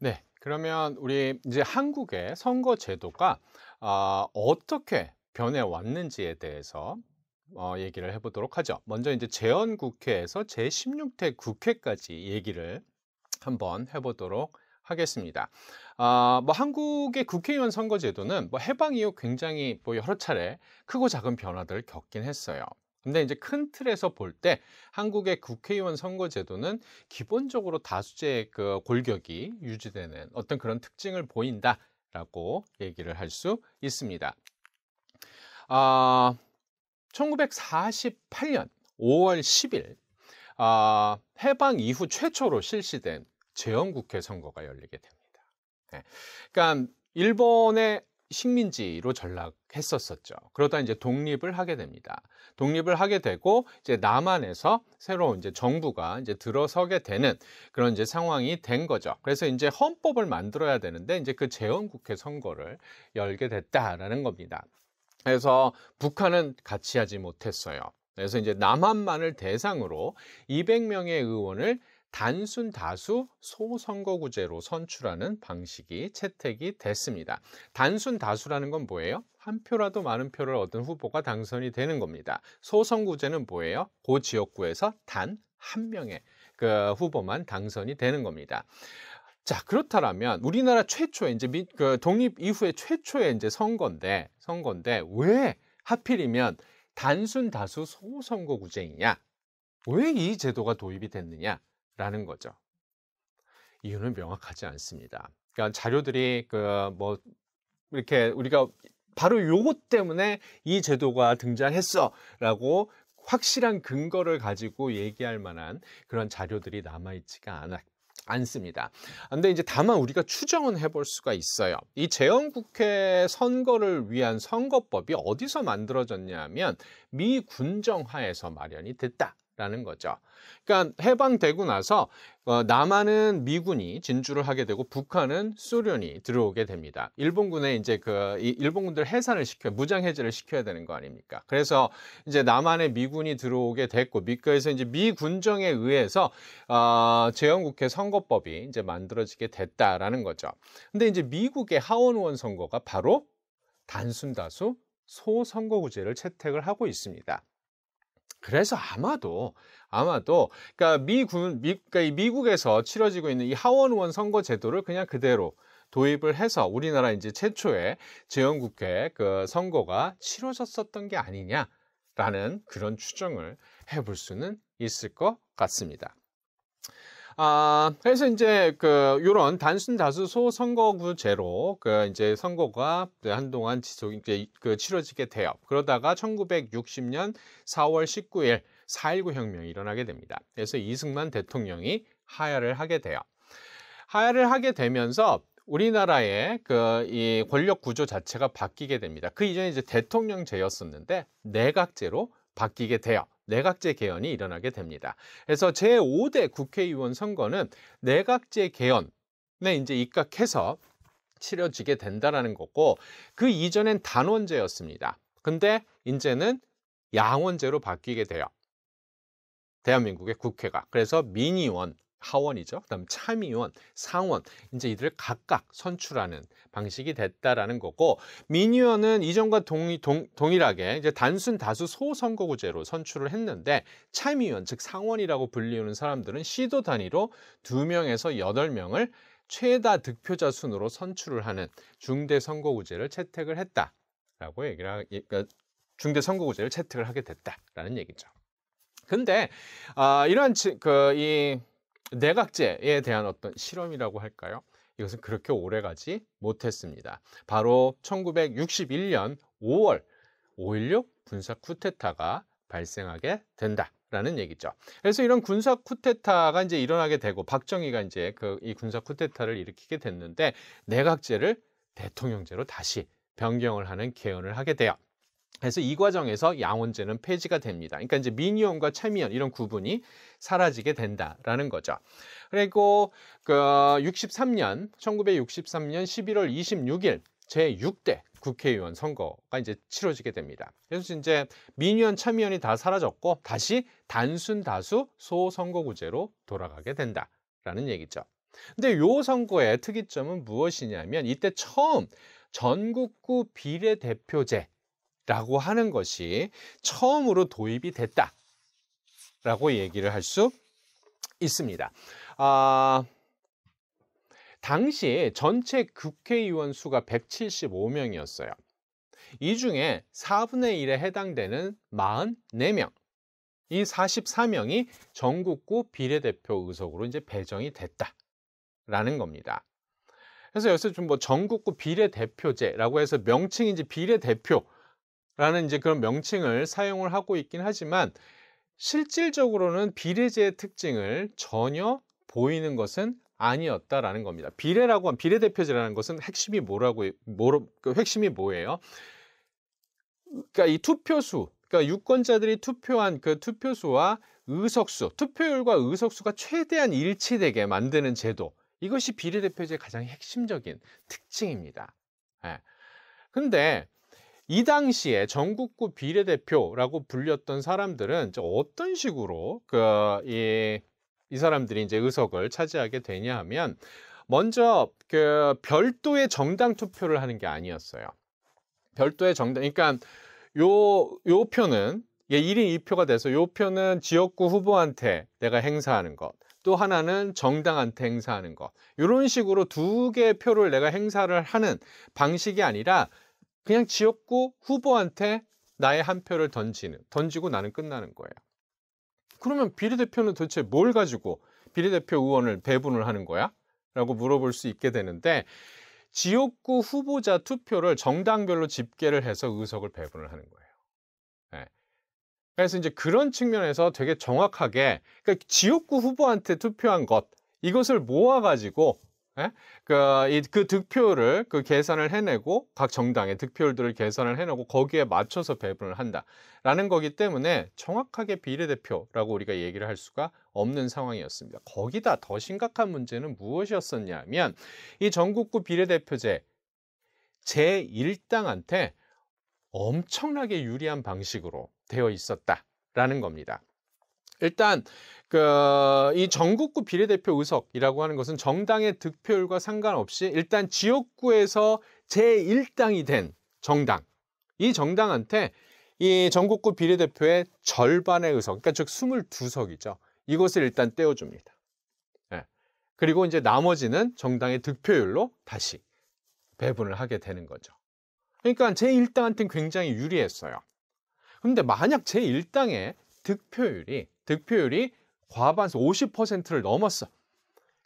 네, 그러면 우리 이제 한국의 선거 제도가 어, 어떻게 변해왔는지에 대해서 어, 얘기를 해보도록 하죠. 먼저 이제 재헌국회에서 제16대 국회까지 얘기를 한번 해보도록 하겠습니다. 아, 뭐 한국의 국회의원 선거제도는 뭐 해방 이후 굉장히 뭐 여러 차례 크고 작은 변화들을 겪긴 했어요. 근데 이제 큰 틀에서 볼 때 한국의 국회의원 선거 제도는 기본적으로 다수제의 그 골격이 유지되는 어떤 그런 특징을 보인다라고 얘기를 할 수 있습니다. 아, 1948년 5월 10일 아, 해방 이후 최초로 실시된 제헌국회 선거가 열리게 됩니다. 네. 그러니까 일본의 식민지로 전락했었었죠. 그러다 이제 독립을 하게 됩니다. 독립을 하게 되고 이제 남한에서 새로운 이제 정부가 이제 들어서게 되는 그런 이제 상황이 된 거죠. 그래서 이제 헌법을 만들어야 되는데 이제 그 재헌국회 선거를 열게 됐다라는 겁니다. 그래서 북한은 같이 하지 못했어요. 그래서 이제 남한만을 대상으로 200명의 의원을 단순 다수 소선거구제로 선출하는 방식이 채택이 됐습니다. 단순 다수라는 건 뭐예요? 한 표라도 많은 표를 얻은 후보가 당선이 되는 겁니다. 소선구제는 거 뭐예요? 고 지역구에서 단 한 명의 그 후보만 당선이 되는 겁니다. 자 그렇다면 우리나라 최초의 이제 민, 그 독립 이후에 최초의 이제 선거인데 선거인데 왜 하필이면 단순 다수 소선거구제이냐? 왜 이 제도가 도입이 됐느냐? 라는 거죠. 이유는 명확하지 않습니다. 그러니까 자료들이 그 뭐 이렇게 우리가 바로 요것 때문에 이 제도가 등장했어라고 확실한 근거를 가지고 얘기할 만한 그런 자료들이 남아 있지가 않아 않습니다. 근데 이제 다만 우리가 추정은 해볼 수가 있어요. 이 재헌국회 선거를 위한 선거법이 어디서 만들어졌냐면 미군정화에서 마련이 됐다. 라는 거죠. 그러니까 해방되고 나서 어, 남한은 미군이 진주를 하게 되고 북한은 소련이 들어오게 됩니다. 일본군에 이제 그 일본군들 해산을 시켜 무장 해제를 시켜야 되는 거 아닙니까? 그래서 이제 남한에 미군이 들어오게 됐고 미국에서 이제 미 군정에 의해서 어, 제헌국회 선거법이 이제 만들어지게 됐다라는 거죠. 근데 이제 미국의 하원의원 선거가 바로 단순 다수 소선거구제를 채택을 하고 있습니다. 그래서 아마도 아마도 그러니까 미군 미, 그러니까 미국에서 치러지고 있는 이 하원 의원 선거 제도를 그냥 그대로 도입을 해서 우리나라 이제 최초의 재헌국회 그 선거가 치러졌었던 게 아니냐라는 그런 추정을 해볼 수는 있을 것 같습니다. 아, 그래서 이제 그 요런 단순 다수소 선거구제로 그 이제 선거가 한동안 지속 이제 그 치러지게 돼요. 그러다가 1960년 4월 19일 4.19 혁명이 일어나게 됩니다. 그래서 이승만 대통령이 하야를 하게 돼요. 하야를 하게 되면서 우리나라의 그이 권력 구조 자체가 바뀌게 됩니다. 그 이전에 이제 대통령제였었는데 내각제로 바뀌게 돼요. 내각제 개헌이 일어나게 됩니다. 그래서 제5대 국회의원 선거는 내각제 개헌에 이제 입각해서 치러지게 된다라는 거고 그 이전엔 단원제였습니다. 근데 이제는 양원제로 바뀌게 돼요. 대한민국의 국회가. 그래서 민의원, 하원이죠. 그다음 참의원, 상원 이제 이들을 각각 선출하는 방식이 됐다라는 거고 민의원은 이전과 동의, 동, 동일하게 이제 단순 다수 소선거구제로 선출을 했는데 참의원 즉 상원이라고 불리우는 사람들은 시도 단위로 두 명에서 여덟 명을 최다 득표자 순으로 선출을 하는 중대 선거구제를 채택을 했다라고 얘기를 하, 예, 그러니까 중대 선거구제를 채택을 하게 됐다라는 얘기죠. 근데 아, 이러한 그, 이 내각제에 대한 어떤 실험이라고 할까요? 이것은 그렇게 오래가지 못했습니다. 바로 1961년 5월 5.16 군사 쿠데타가 발생하게 된다. 라는 얘기죠. 그래서 이런 군사 쿠데타가 이제 일어나게 되고 박정희가 이제 그 이 군사 쿠데타를 일으키게 됐는데 내각제를 대통령제로 다시 변경을 하는 개헌을 하게 돼요. 그래서 이 과정에서 양원제는 폐지가 됩니다. 그러니까 이제 민의원과 참의원 이런 구분이 사라지게 된다라는 거죠. 그리고 그 63년 1963년 11월 26일 제6대 국회의원 선거가 이제 치러지게 됩니다. 그래서 이제 민의원 참의원이 다 사라졌고 다시 단순 다수 소선거구제로 돌아가게 된다라는 얘기죠. 근데 요 선거의 특이점은 무엇이냐면 이때 처음 전국구 비례대표제 라고 하는 것이 처음으로 도입이 됐다. 라고 얘기를 할 수 있습니다. 아, 당시 전체 국회의원 수가 175명이었어요. 이 중에 4분의 1에 해당되는 44명, 이 44명이 전국구 비례대표 의석으로 이제 배정이 됐다라는 겁니다. 그래서 여기서 좀 뭐 전국구 비례대표제라고 해서 명칭이 이제 비례대표 라는 이제 그런 명칭을 사용을 하고 있긴 하지만 실질적으로는 비례제의 특징을 전혀 보이는 것은 아니었다라는 겁니다. 비례라고 한 비례 대표제라는 것은 핵심이 뭐라고 뭐로 그 핵심이 뭐예요? 그러니까 이 투표수, 그러니까 유권자들이 투표한 그 투표수와 의석수, 투표율과 의석수가 최대한 일치되게 만드는 제도. 이것이 비례대표제의 가장 핵심적인 특징입니다. 예. 근데 이 당시에 전국구 비례대표라고 불렸던 사람들은 어떤 식으로 그 이 이 사람들이 이제 의석을 차지하게 되냐 하면 먼저 그 별도의 정당 투표를 하는 게 아니었어요. 별도의 정당 그러니까 요 요 표는 예, 1인 2표가 돼서 요 표는 지역구 후보한테 내가 행사하는 것. 또 하나는 정당한테 행사하는 것. 이런 식으로 두 개의 표를 내가 행사를 하는 방식이 아니라 그냥 지역구 후보한테 나의 한 표를 던지는, 던지고 나는 끝나는 거예요. 그러면 비례대표는 도대체 뭘 가지고 비례대표 의원을 배분을 하는 거야? 라고 물어볼 수 있게 되는데, 지역구 후보자 투표를 정당별로 집계를 해서 의석을 배분을 하는 거예요. 네. 그래서 이제 그런 측면에서 되게 정확하게, 그러니까 지역구 후보한테 투표한 것, 이것을 모아가지고 예? 그, 그 득표를 그 계산을 해내고 각 정당의 득표율들을 계산을 해내고 거기에 맞춰서 배분을 한다라는 거기 때문에 정확하게 비례대표라고 우리가 얘기를 할 수가 없는 상황이었습니다. 거기다 더 심각한 문제는 무엇이었었냐면 이 전국구 비례대표제 제1당한테 엄청나게 유리한 방식으로 되어 있었다라는 겁니다. 일단 그, 이 전국구 비례대표 의석이라고 하는 것은 정당의 득표율과 상관없이 일단 지역구에서 제1당이 된 정당. 이 정당한테 이 전국구 비례대표의 절반의 의석, 그러니까 즉 22석이죠. 이것을 일단 떼어줍니다. 예. 그리고 이제 나머지는 정당의 득표율로 다시 배분을 하게 되는 거죠. 그러니까 제1당한테는 굉장히 유리했어요. 근데 만약 제1당의 득표율이 득표율이 과반수 50%를 넘었어.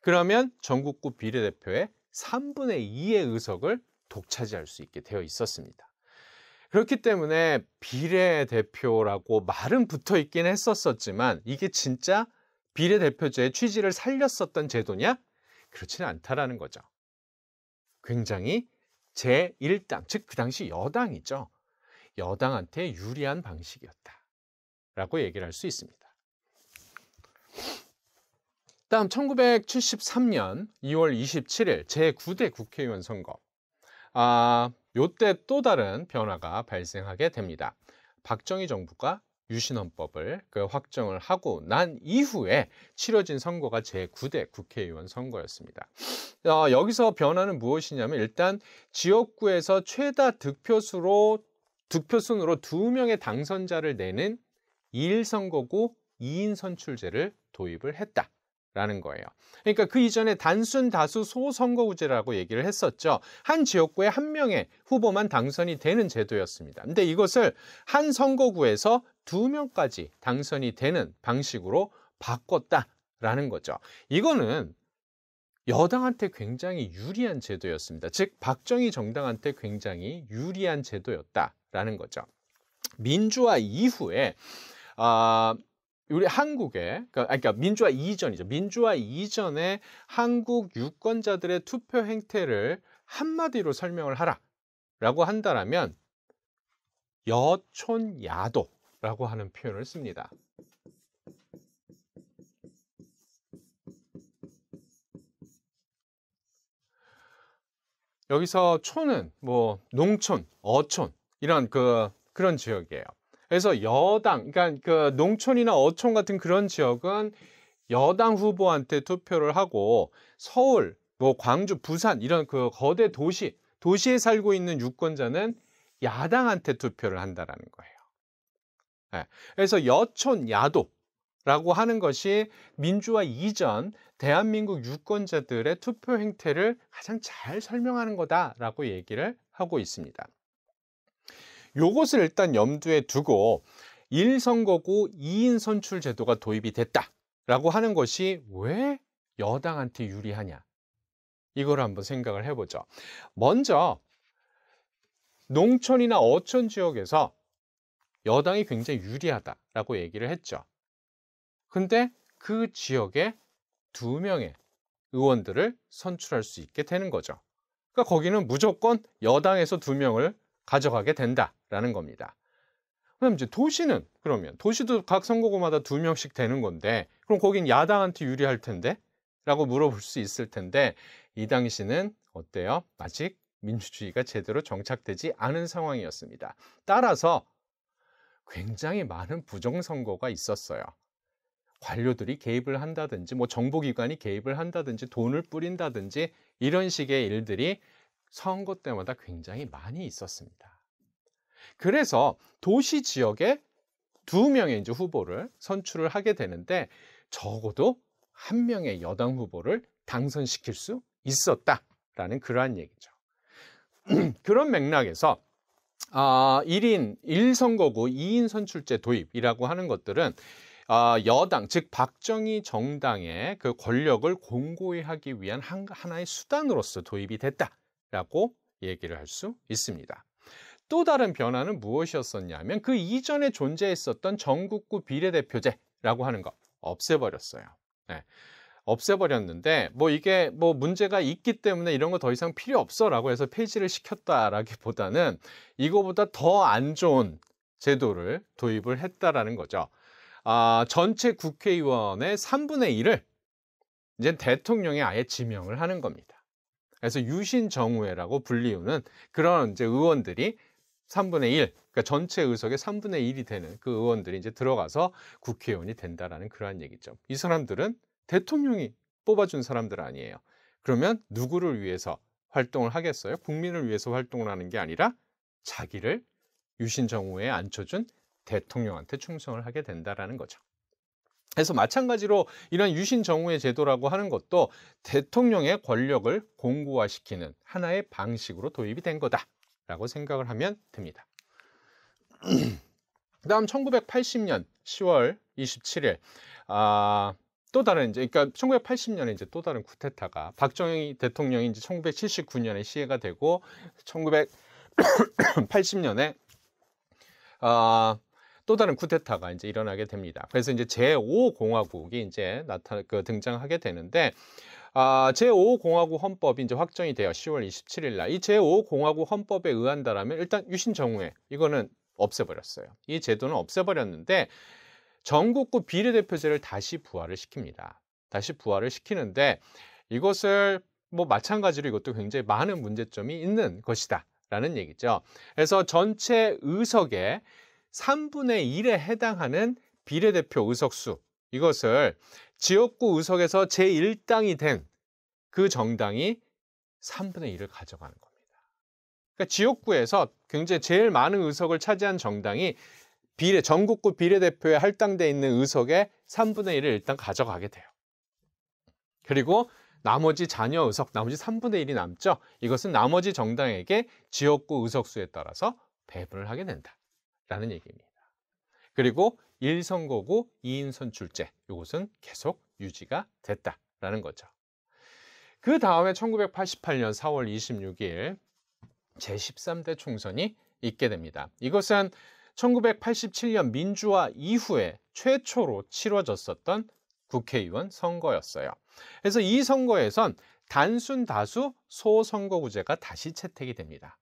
그러면 전국구 비례대표의 3분의 2의 의석을 독차지할 수 있게 되어 있었습니다. 그렇기 때문에 비례대표라고 말은 붙어 있긴 했었었지만 이게 진짜 비례대표제의 취지를 살렸었던 제도냐? 그렇지는 않다라는 거죠. 굉장히 제1당, 즉 그 당시 여당이죠. 여당한테 유리한 방식이었다. 라고 얘기를 할 수 있습니다. 다음 1973년 2월 27일 제9대 국회의원 선거. 아, 요때 또 다른 변화가 발생하게 됩니다. 박정희 정부가 유신헌법을 그 확정을 하고 난 이후에 치러진 선거가 제9대 국회의원 선거였습니다. 어, 여기서 변화는 무엇이냐면 일단 지역구에서 최다 득표수로 득표순으로 두 명의 당선자를 내는 2일 선거고 2인 선출제를 도입을 했다. 라는 거예요. 그러니까 그 이전에 단순 다수 소선거구제라고 얘기를 했었죠. 한 지역구에 한 명의 후보만 당선이 되는 제도였습니다. 근데 이것을 한 선거구에서 두 명까지 당선이 되는 방식으로 바꿨다라는 거죠. 이거는 여당한테 굉장히 유리한 제도였습니다. 즉 박정희 정당한테 굉장히 유리한 제도였다라는 거죠. 민주화 이후에 아 어... 우리 한국의 그러니까, 그러니까, 민주화 이전이죠. 민주화 이전에 한국 유권자들의 투표 행태를 한마디로 설명을 하라라고 한다라면 여촌야도라고 하는 표현을 씁니다. 여기서 촌은 뭐 농촌, 어촌 이런 그 그런 지역이에요. 그래서 여당, 그러니까 그 농촌이나 어촌 같은 그런 지역은 여당 후보한테 투표를 하고 서울, 뭐 광주, 부산 이런 그 거대 도시, 도시에 살고 있는 유권자는 야당한테 투표를 한다라는 거예요. 네. 그래서 여촌 야도라고 하는 것이 민주화 이전 대한민국 유권자들의 투표 행태를 가장 잘 설명하는 거다라고 얘기를 하고 있습니다. 요것을 일단 염두에 두고 1선거구 2인 선출 제도가 도입이 됐다라고 하는 것이 왜 여당한테 유리하냐. 이걸 한번 생각을 해보죠. 먼저 농촌이나 어촌 지역에서 여당이 굉장히 유리하다라고 얘기를 했죠. 근데 그 지역에 두 명의 의원들을 선출할 수 있게 되는 거죠. 그러니까 거기는 무조건 여당에서 두 명을 가져가게 된다라는 겁니다. 그럼 이제 도시는 그러면 도시도 각 선거구마다 두 명씩 되는 건데 그럼 거긴 야당한테 유리할 텐데 라고 물어볼 수 있을 텐데 이 당시는 어때요? 아직 민주주의가 제대로 정착되지 않은 상황이었습니다. 따라서 굉장히 많은 부정선거가 있었어요. 관료들이 개입을 한다든지 뭐 정보기관이 개입을 한다든지 돈을 뿌린다든지 이런 식의 일들이 선거 때마다 굉장히 많이 있었습니다. 그래서 도시 지역에 두 명의 이제 후보를 선출을 하게 되는데 적어도 한 명의 여당 후보를 당선시킬 수 있었다라는 그러한 얘기죠. 그런 맥락에서 아, 1인 1선거구 2인 선출제 도입이라고 하는 것들은 아, 여당 즉 박정희 정당의 그 권력을 공고히 하기 위한 한, 하나의 수단으로서 도입이 됐다. 라고 얘기를 할 수 있습니다. 또 다른 변화는 무엇이었었냐면 그 이전에 존재했었던 전국구 비례대표제라고 하는 거 없애버렸어요. 네. 없애버렸는데 뭐 이게 뭐 문제가 있기 때문에 이런 거 더 이상 필요 없어라고 해서 폐지를 시켰다라기보다는 이거보다 더 안 좋은 제도를 도입을 했다라는 거죠. 아, 전체 국회의원의 3분의 1을 이제 대통령이 아예 지명을 하는 겁니다. 그래서 유신정우회라고 불리우는 그런 이제 의원들이 3분의 1, 그러니까 전체 의석의 3분의 1이 되는 그 의원들이 이제 들어가서 국회의원이 된다라는 그러한 얘기죠. 이 사람들은 대통령이 뽑아준 사람들 아니에요. 그러면 누구를 위해서 활동을 하겠어요? 국민을 위해서 활동을 하는 게 아니라 자기를 유신 정우에 회 앉혀준 대통령한테 충성을 하게 된다라는 거죠. 그래서 마찬가지로 이런 유신 정우의 제도라고 하는 것도 대통령의 권력을 공고화시키는 하나의 방식으로 도입이 된 거다라고 생각을 하면 됩니다. 그다음 1980년 10월 27일 아, 또 다른 이제 그러니까 1980년에 이제 또 다른 쿠데타가 박정희 대통령이 이제 1979년에 시해가 되고 1980년에 아또 다른 쿠데타가 이제 일어나게 됩니다. 그래서 이제 제5 공화국이 이제 나타 그 등장하게 되는데 아, 제5 공화국 헌법이 이제 확정이 돼요. 10월 27일 날. 이 제5 공화국 헌법에 의한다라면 일단 유신 정우회 이거는 없애버렸어요. 이 제도는 없애버렸는데 전국구 비례대표제를 다시 부활을 시킵니다. 다시 부활을 시키는데 이것을 뭐 마찬가지로 이것도 굉장히 많은 문제점이 있는 것이다. 라는 얘기죠. 그래서 전체 의석에 3분의 1에 해당하는 비례대표 의석수 이것을 지역구 의석에서 제1당이 된 그 정당이 3분의 1을 가져가는 겁니다. 그러니까 지역구에서 굉장히 제일 많은 의석을 차지한 정당이 비례 전국구 비례대표에 할당돼 있는 의석의 3분의 1을 일단 가져가게 돼요. 그리고 나머지 잔여 의석, 나머지 3분의 1이 남죠. 이것은 나머지 정당에게 지역구 의석수에 따라서 배분을 하게 된다. 라는 얘기입니다. 그리고 1선거구 2인 선출제 이것은 계속 유지가 됐다라는 거죠. 그 다음에 1988년 4월 26일 제13대 총선이 있게 됩니다. 이것은 1987년 민주화 이후에 최초로 치러졌었던 국회의원 선거였어요. 그래서 이 선거에선 단순 다수 소선거구제가 다시 채택이 됩니다.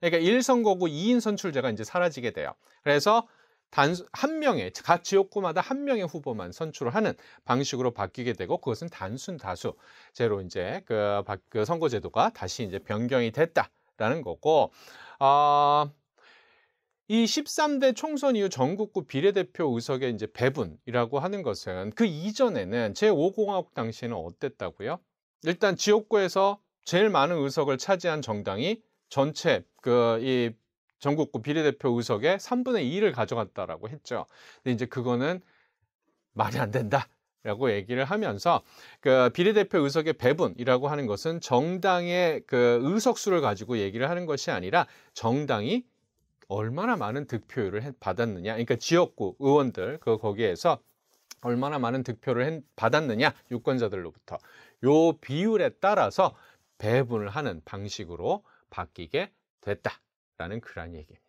그러니까 1선거구 2인 선출제가 이제 사라지게 돼요. 그래서 단한 명의 각 지역구마다 한 명의 후보만 선출을 하는 방식으로 바뀌게 되고 그것은 단순 다수제로 이제 그, 그 선거제도가 다시 이제 변경이 됐다라는 거고 어, 이 13대 총선 이후 전국구 비례대표 의석의 이제 배분이라고 하는 것은 그 이전에는 제5공화국 당시에는 어땠다고요? 일단 지역구에서 제일 많은 의석을 차지한 정당이 전체 그 이 전국구 그 비례대표 의석의 3분의 2를 가져갔다라고 했죠. 근데 이제 그거는 말이 안 된다. 라고 얘기를 하면서 그 비례대표 의석의 배분이라고 하는 것은 정당의 그 의석수를 가지고 얘기를 하는 것이 아니라 정당이 얼마나 많은 득표율을 받았느냐. 그러니까 지역구 의원들 그 거기에서 얼마나 많은 득표를 받았느냐. 유권자들로부터 요 비율에 따라서 배분을 하는 방식으로 바뀌게 됐다라는 그런 얘기입니다.